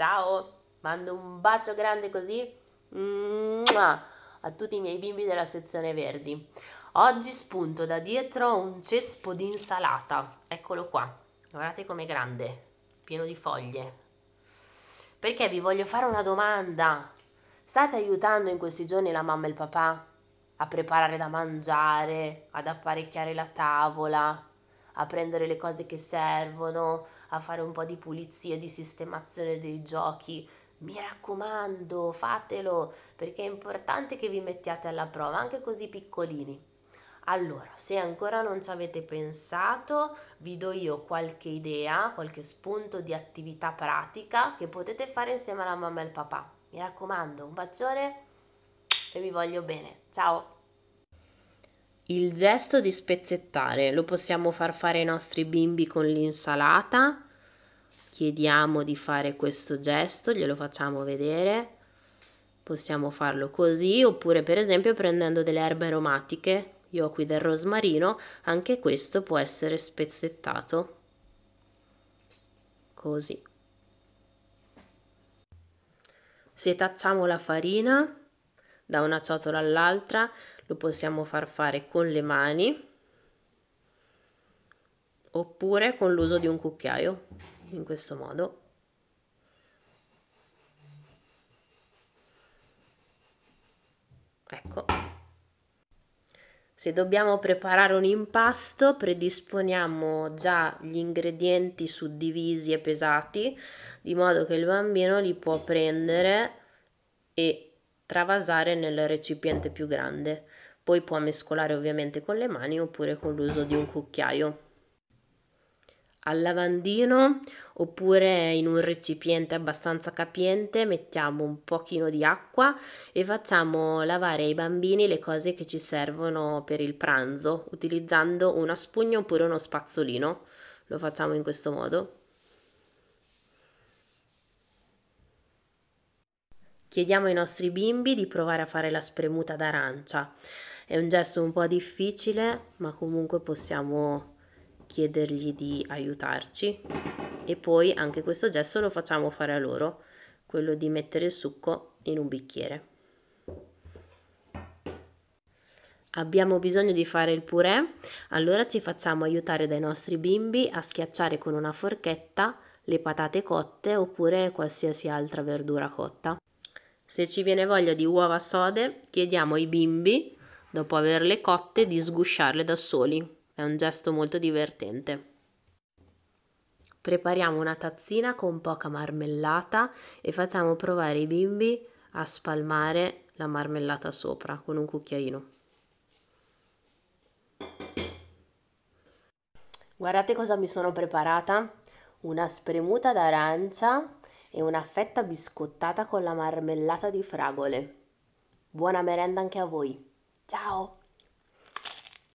Ciao, mando un bacio grande così a tutti i miei bimbi della sezione verdi. Oggi spunto da dietro un cespo di insalata. Eccolo qua. Guardate com'è grande, pieno di foglie. Perché vi voglio fare una domanda. State aiutando in questi giorni la mamma e il papà a preparare da mangiare, ad apparecchiare la tavola, a prendere le cose che servono, a fare un po' di pulizia, di sistemazione dei giochi. Mi raccomando, fatelo perché è importante che vi mettiate alla prova, anche così piccolini. Allora, se ancora non ci avete pensato, vi do io qualche idea, qualche spunto di attività pratica che potete fare insieme alla mamma e al papà. Mi raccomando, un bacione e vi voglio bene. Ciao! Il gesto di spezzettare lo possiamo far fare ai nostri bimbi con l'insalata. Chiediamo di fare questo gesto, glielo facciamo vedere. Possiamo farlo così oppure per esempio prendendo delle erbe aromatiche. Io ho qui del rosmarino, anche questo può essere spezzettato. Così. Setacciamo la farina da una ciotola all'altra, lo possiamo far fare con le mani oppure con l'uso di un cucchiaio in questo modo ecco se dobbiamo preparare un impasto predisponiamo già gli ingredienti suddivisi e pesati di modo che il bambino li può prendere e travasare nel recipiente più grande. Poi può mescolare ovviamente con le mani oppure con l'uso di un cucchiaio. Al lavandino oppure in un recipiente abbastanza capiente mettiamo un pochino di acqua e facciamo lavare ai bambini le cose che ci servono per il pranzo utilizzando una spugna oppure uno spazzolino. Lo facciamo in questo modo. Chiediamo ai nostri bimbi di provare a fare la spremuta d'arancia. È un gesto un po' difficile, ma comunque possiamo chiedergli di aiutarci. E poi anche questo gesto lo facciamo fare a loro, quello di mettere il succo in un bicchiere. Abbiamo bisogno di fare il purè, allora ci facciamo aiutare dai nostri bimbi a schiacciare con una forchetta le patate cotte oppure qualsiasi altra verdura cotta. Se ci viene voglia di uova sode, chiediamo ai bimbi, dopo averle cotte, di sgusciarle da soli. È un gesto molto divertente. Prepariamo una tazzina con poca marmellata e facciamo provare i bimbi a spalmare la marmellata sopra con un cucchiaino. Guardate cosa mi sono preparata. Una spremuta d'arancia e una fetta biscottata con la marmellata di fragole. Buona merenda anche a voi. Ciao!